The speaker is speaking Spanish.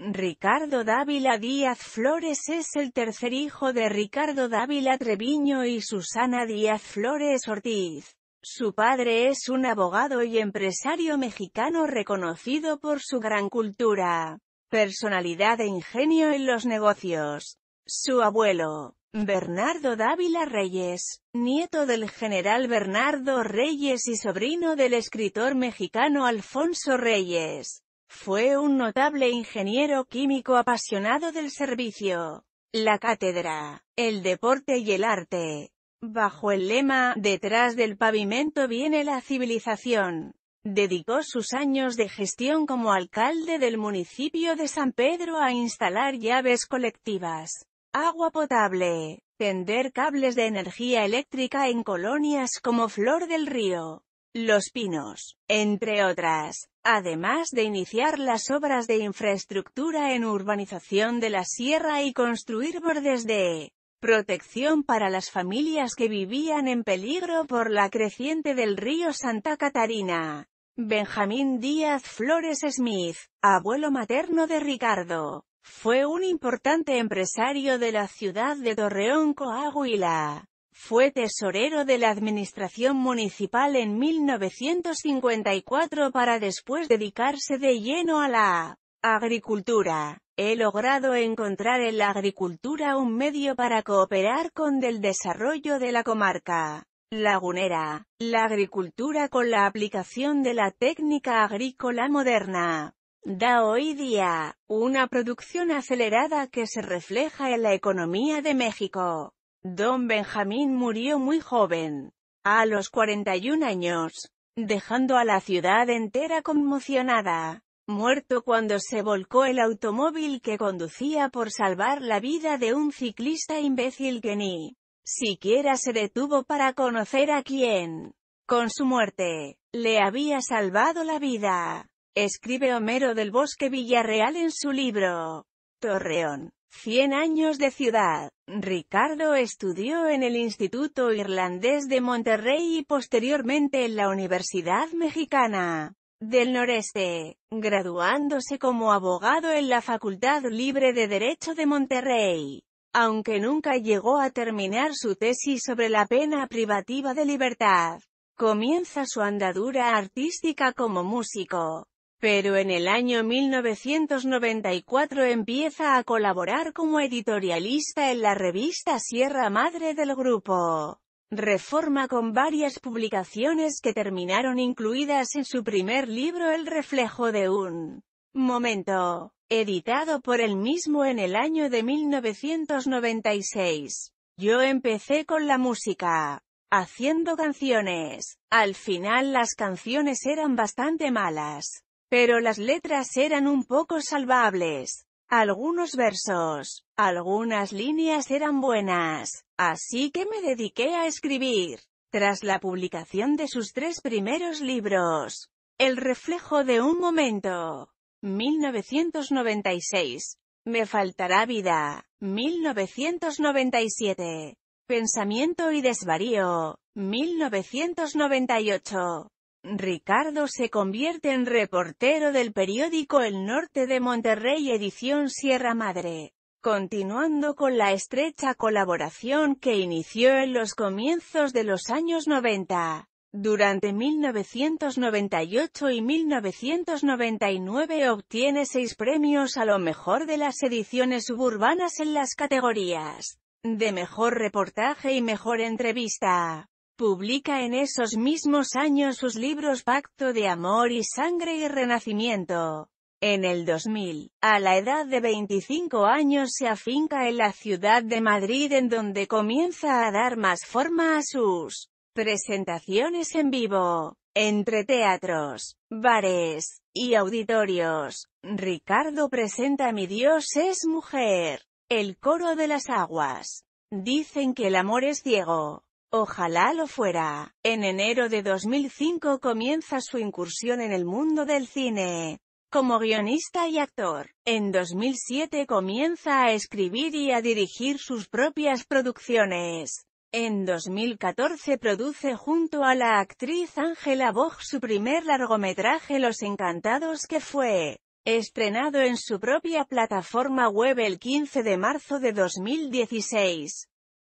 Ricardo Dávila Díaz Flores es el tercer hijo de Ricardo Dávila Treviño y Susana Díaz Flores Ortiz. Su padre es un abogado y empresario mexicano reconocido por su gran cultura, personalidad e ingenio en los negocios. Su abuelo, Bernardo Dávila Reyes, nieto del general Bernardo Reyes y sobrino del escritor mexicano Alfonso Reyes. Fue un notable ingeniero químico apasionado del servicio, la cátedra, el deporte y el arte. Bajo el lema, detrás del pavimento viene la civilización. Dedicó sus años de gestión como alcalde del municipio de San Pedro a instalar llaves colectivas, agua potable, tender cables de energía eléctrica en colonias como Flor del Río, Los Pinos, entre otras además de iniciar las obras de infraestructura en urbanización de la sierra y construir bordes de protección para las familias que vivían en peligro por la creciente del río Santa Catarina. Benjamín Díaz Flores Smith, abuelo materno de Ricardo, fue un importante empresario de la ciudad de Torreón Coahuila. Fue tesorero de la administración municipal en 1954 para después dedicarse de lleno a la agricultura. He logrado encontrar en la agricultura un medio para cooperar con el desarrollo de la comarca lagunera, la agricultura con la aplicación de la técnica agrícola moderna. Da hoy día, una producción acelerada que se refleja en la economía de México. Don Benjamín murió muy joven, a los 41 años, dejando a la ciudad entera conmocionada. Muerto cuando se volcó el automóvil que conducía por salvar la vida de un ciclista imbécil que ni siquiera se detuvo para conocer a quién, con su muerte, le había salvado la vida. Escribe Homero del Bosque Villarreal en su libro, Torreón. 100 años de ciudad. Ricardo estudió en el Instituto Irlandés de Monterrey y posteriormente en la Universidad Mexicana del Noreste, graduándose como abogado en la Facultad Libre de Derecho de Monterrey. Aunque nunca llegó a terminar su tesis sobre la pena privativa de libertad, comienza su andadura artística como músico. Pero en el año 1994 empieza a colaborar como editorialista en la revista Sierra Madre del grupo. Reforma con varias publicaciones que terminaron incluidas en su primer libro El reflejo de un momento, editado por él mismo en el año de 1996. Yo empecé con la música, haciendo canciones. Al final las canciones eran bastante malas. Pero las letras eran un poco salvables. Algunos versos, algunas líneas eran buenas, así que me dediqué a escribir. Tras la publicación de sus tres primeros libros, El reflejo de un momento, 1996, Me faltará vida, 1997, Pensamiento y desvarío, 1998, Ricardo se convierte en reportero del periódico El Norte de Monterrey edición Sierra Madre, continuando con la estrecha colaboración que inició en los comienzos de los años 90. Durante 1998 y 1999 obtiene seis premios a lo mejor de las ediciones suburbanas en las categorías de Mejor Reportaje y Mejor Entrevista. Publica en esos mismos años sus libros Pacto de Amor y Sangre y Renacimiento. En el 2000, a la edad de 25 años se afinca en la ciudad de Madrid en donde comienza a dar más forma a sus presentaciones en vivo, entre teatros, bares y auditorios. Ricardo presenta Mi Dios es mujer, el coro de las aguas. Dicen que el amor es ciego. Ojalá lo fuera. En enero de 2005 comienza su incursión en el mundo del cine. Como guionista y actor, en 2007 comienza a escribir y a dirigir sus propias producciones. En 2014 produce junto a la actriz Ángela Bog su primer largometraje Los Encantados que fue estrenado en su propia plataforma web el 15 de marzo de 2016.